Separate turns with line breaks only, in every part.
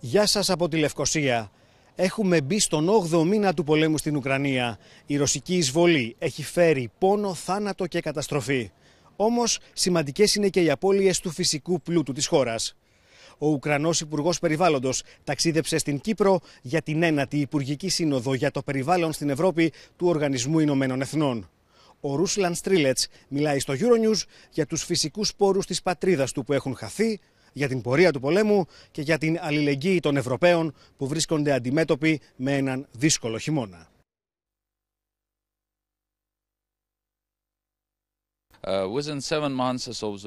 Γεια σας από τη Λευκοσία. Έχουμε μπει στον 8ο μήνα του πολέμου στην Ουκρανία. Η ρωσική εισβολή έχει φέρει πόνο, θάνατο και καταστροφή. Όμως σημαντικές είναι και οι απώλειες του φυσικού πλούτου της χώρας. Ο Ουκρανός Υπουργός Περιβάλλοντος ταξίδεψε στην Κύπρο για την ένατη Υπουργική Σύνοδο για το Περιβάλλον στην Ευρώπη του Οργανισμού Ηνωμένων Εθνών. Ο Ρούσλαν Στρίλετ μιλάει στο Euronews για τους φυσικούς πόρους της πατρίδας του που έχουν χαθεί, για την πορεία του πολέμου και για την αλληλεγγύη των Ευρωπαίων που βρίσκονται αντιμέτωποι με έναν δύσκολο χειμώνα.
Ε,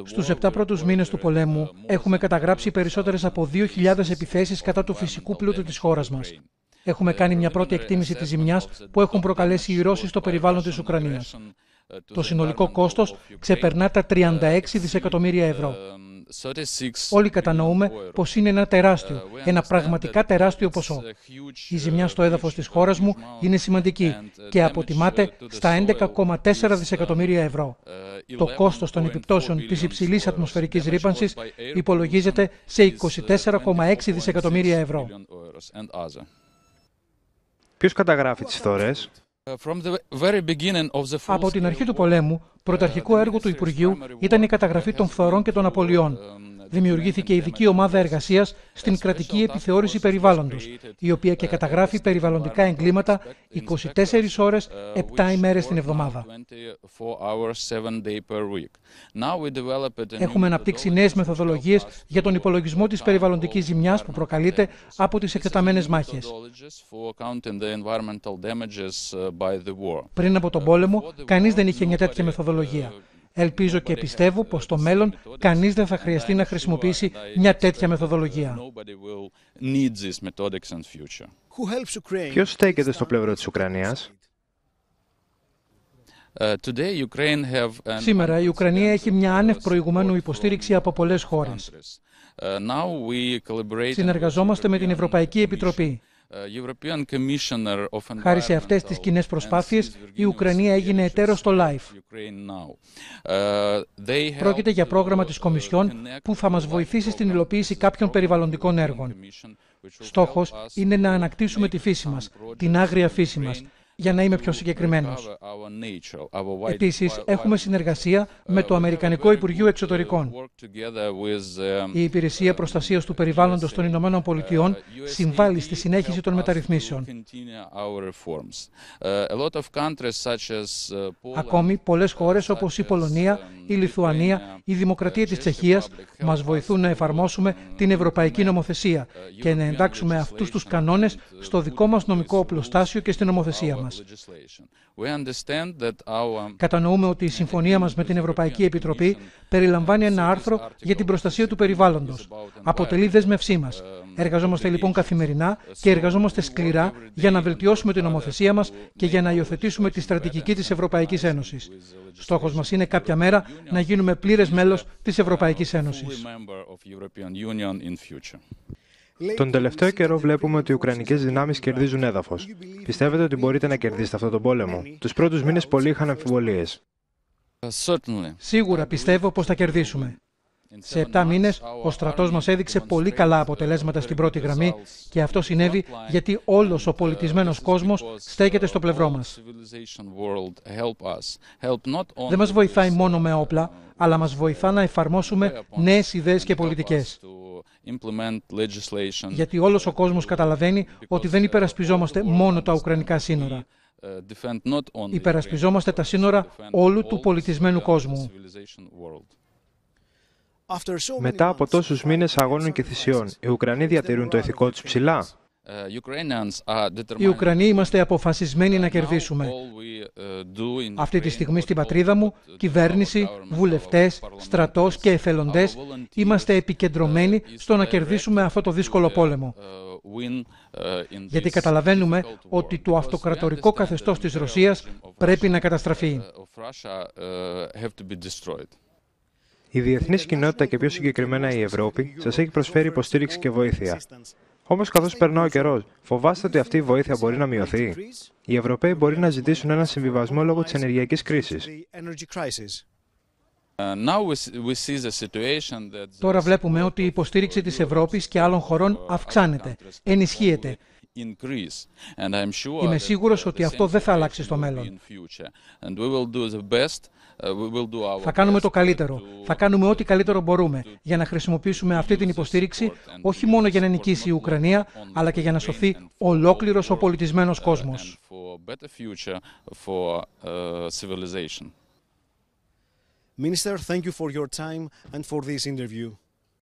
Στους 7 πρώτους
μήνες του uh, πολέμου έχουμε καταγράψει περισσότερες από 2.000 επιθέσεις κατά του φυσικού πλούτου της χώρας μας. Ε, έχουμε κάνει μια πρώτη εκτίμηση της ζημιάς που έχουν προκαλέσει οι Ρώσοι στο περιβάλλον της Ουκρανίας. Uh, Το συνολικό κόστος ξεπερνά τα 36 uh, δισεκατομμύρια ευρώ. Um, Όλοι κατανοούμε πως είναι ένα τεράστιο, ε, ένα πραγματικά τεράστιο ποσό. Η ε, ζημιά στο έδαφος της χώρας μου είναι σημαντική uh, και αποτιμάται uh, στα 11,4 uh, δισεκατομμύρια ευρώ. Το κόστος των επιπτώσεων της υψηλής ατμοσφαιρικής ρήπανσης υπολογίζεται σε 24,6 δισεκατομμύρια ευρώ.
Ποιος καταγράφει τις φθορέ, ε, Από την αρχή
του πολέμου, πρωταρχικό uh, έργο του Υπουργείου ήταν η καταγραφή των φθορών και των απολειών, um, δημιουργήθηκε ειδική ομάδα εργασίας στην κρατική επιθεώρηση περιβάλλοντος, η οποία και καταγράφει περιβαλλοντικά εγκλήματα 24 ώρε, 7 ημέρες την εβδομάδα.
Έχουμε αναπτύξει
νέες μεθοδολογίες για τον υπολογισμό της περιβαλλοντικής ζημιάς που προκαλείται από τις εκτεταμένες μάχες. Πριν από τον πόλεμο, κανείς δεν είχε μια τέτοια μεθοδολογία. Ελπίζω και πιστεύω πως στο μέλλον κανείς δεν θα χρειαστεί να χρησιμοποιήσει μια τέτοια μεθοδολογία. Ποιος
στέκεται στο πλευρό
της Ουκρανίας?
Ε, Σήμερα η
Ουκρανία έχει μια άνευ προηγουμένου υποστήριξη από πολλές χώρες.
Ε, Συνεργαζόμαστε
με την Ευρωπαϊκή Επιτροπή
ε, Χάρη σε αυτές τις κοινές προσπάθειες,
η Ουκρανία έγινε εταίρος στο LIFE.
Ε, Πρόκειται
για πρόγραμμα της ε, Κομισιόν που θα μας βοηθήσει στην υλοποίηση κάποιων περιβαλλοντικών έργων.
Στόχος είναι
να ανακτήσουμε τη φύση μας, την άγρια φύση μας, για να είμαι πιο συγκεκριμένος.
Επίσης, έχουμε
συνεργασία uh, με το Αμερικανικό Υπουργείο uh, Εξωτερικών.
Um,
η Υπηρεσία uh, Προστασίας του Περιβάλλοντος των Ηνωμένων Πολιτειών συμβάλλει στη συνέχιση των μεταρρυθμίσεων.
Ακόμη, πολλές χώρες όπως η Πολωνία
um, η Λιθουανία, η Δημοκρατία της Τσεχίας μας βοηθούν να εφαρμόσουμε την ευρωπαϊκή νομοθεσία και να εντάξουμε αυτούς τους κανόνες στο δικό μας νομικό οπλοστάσιο και στην νομοθεσία μας. Κατανοούμε ότι η συμφωνία μας με την Ευρωπαϊκή Επιτροπή περιλαμβάνει ένα άρθρο για την προστασία του περιβάλλοντος. Αποτελεί δέσμευσή μας. Εργαζόμαστε λοιπόν καθημερινά και εργαζόμαστε σκληρά για να βελτιώσουμε την νομοθεσία μας και για να υιοθετήσουμε τη στρατηγική της Ευρωπαϊκής Ένωσης. Στόχος μας είναι κάποια μέρα να γίνουμε πλήρες μέλος της Ευρωπαϊκής Ένωσης. Τον τελευταίο καιρό βλέπουμε ότι οι Ουκρανικές δυνάμεις κερδίζουν έδαφος. Πιστεύετε ότι μπορείτε να κερδίσετε αυτόν τον πόλεμο. Τους πρώτους μήνες πολλοί είχαν αμφιβολίες. Σίγουρα πιστεύω πως θα κερδίσουμε. Σε 7 μήνες, ο στρατός μας έδειξε πολύ καλά αποτελέσματα στην πρώτη γραμμή και αυτό συνέβη γιατί όλος ο πολιτισμένος κόσμος στέκεται στο πλευρό μας. Δεν μας βοηθάει μόνο με όπλα, αλλά μας βοηθά να εφαρμόσουμε νέες ιδέες και πολιτικές. Γιατί όλος ο κόσμος καταλαβαίνει ότι δεν υπερασπιζόμαστε μόνο τα ουκρανικά σύνορα.
Υπερασπιζόμαστε τα σύνορα όλου του πολιτισμένου κόσμου.
Μετά από τόσους μήνες αγώνων και θυσιών, οι Ουκρανοί
διατηρούν το ηθικό τους ψηλά. Ε, οι Ουκρανοί είμαστε
αποφασισμένοι να κερδίσουμε.
Ε, Αυτή τη
στιγμή στην πατρίδα μου, κυβέρνηση, βουλευτές, στρατός και εθελοντές είμαστε uh, επικεντρωμένοι στο να κερδίσουμε αυτό το δύσκολο uh, πόλεμο.
Uh, Γιατί καταλαβαίνουμε
ότι το αυτοκρατορικό καθεστώς της Ρωσίας πρέπει να καταστραφεί. Η διεθνής κοινότητα και πιο συγκεκριμένα η Ευρώπη σας έχει προσφέρει υποστήριξη και βοήθεια. Όμως, καθώς περνά ο καιρός, φοβάστε ότι αυτή η βοήθεια μπορεί να μειωθεί. Οι Ευρωπαίοι μπορεί να ζητήσουν ένα συμβιβασμό λόγω της ενεργειακής κρίσης. Τώρα βλέπουμε ότι η υποστήριξη της Ευρώπης και άλλων χωρών αυξάνεται, ενισχύεται.
Είμαι σίγουρος ότι αυτό δεν
θα αλλάξει στο μέλλον.
Ε, Θα κάνουμε το καλύτερο.
Θα κάνουμε ό,τι καλύτερο μπορούμε για να χρησιμοποιήσουμε αυτή την υποστήριξη όχι μόνο για να νικήσει η Ουκρανία, αλλά και για να σωθεί ολόκληρος ο πολιτισμένος uh, κόσμος.
Uh, Minister,
thank you for your time and for this interview.